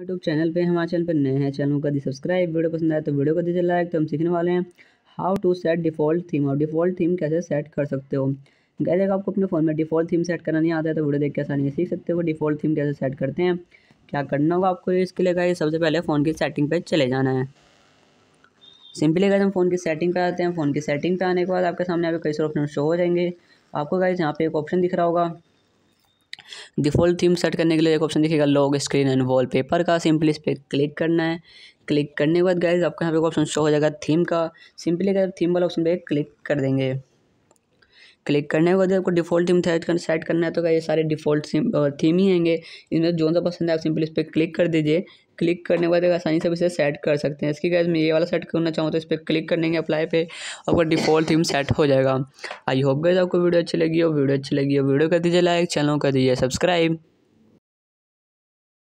YouTube channel पे हमारे channel पे नए हैं चैनल को दी सब्सक्राइब वीडियो पसंद आए तो वीडियो को दीजिए लाइक तो हम सीखने वाले हैं how to set default theme और डिफ़ॉल्ट थीम कैसे सेट कर सकते हो गैर अगर आपको अपने फ़ोन में डिफ़ॉल्ट थीम सेट करना नहीं आता है तो वीडियो देख के आसानी से सीख सकते हो डिफ़ॉल्ट थीम कैसे सेट करते हैं क्या करना होगा आपको इसके लिए गए सबसे पहले फ़ोन की सेटिंग पर चले जाना है सिंपली अगर हम फ़ोन की सेटिंग पर आते हैं फ़ोन की सेटिंग पर आने के बाद आपके सामने यहाँ कई सारे ऑप्शन शो हो जाएंगे आपको गाइस यहाँ पे एक ऑप्शन दिख रहा होगा डिफ़ॉल्ट थीम सेट करने के लिए एक ऑप्शन दिखेगा लॉक स्क्रीन एंड वॉलपेपर का सिंपली इस पर क्लिक करना है क्लिक करने के बाद गाइज आपके यहाँ पे ऑप्शन शो हो जाएगा थीम का सिंपली अगर थीम वाला ऑप्शन पे क्लिक कर देंगे क्लिक करने के बाद आपको डिफ़ॉल्ट थीम सेट कर सेट करना है तो ये सारे डिफ़ॉल्ट थीम ही आएंगे इनमें जो सा पसंद है आप सिंपली इस पर क्लिक कर दीजिए क्लिक करने के बाद आसानी से इसे सेट कर सकते हैं इसकी गैस मैं ये वाला सेट करना चाहूँ तो इस पर क्लिक करने देंगे अप्लाई पे आपका डिफ़ॉल्ट थीम सेट हो जाएगा आई होप गए आपको वीडियो अच्छी लगी हो वीडियो अच्छी लगी हो वीडियो कर दीजिए लाइक चैनल कर दीजिए सब्सक्राइब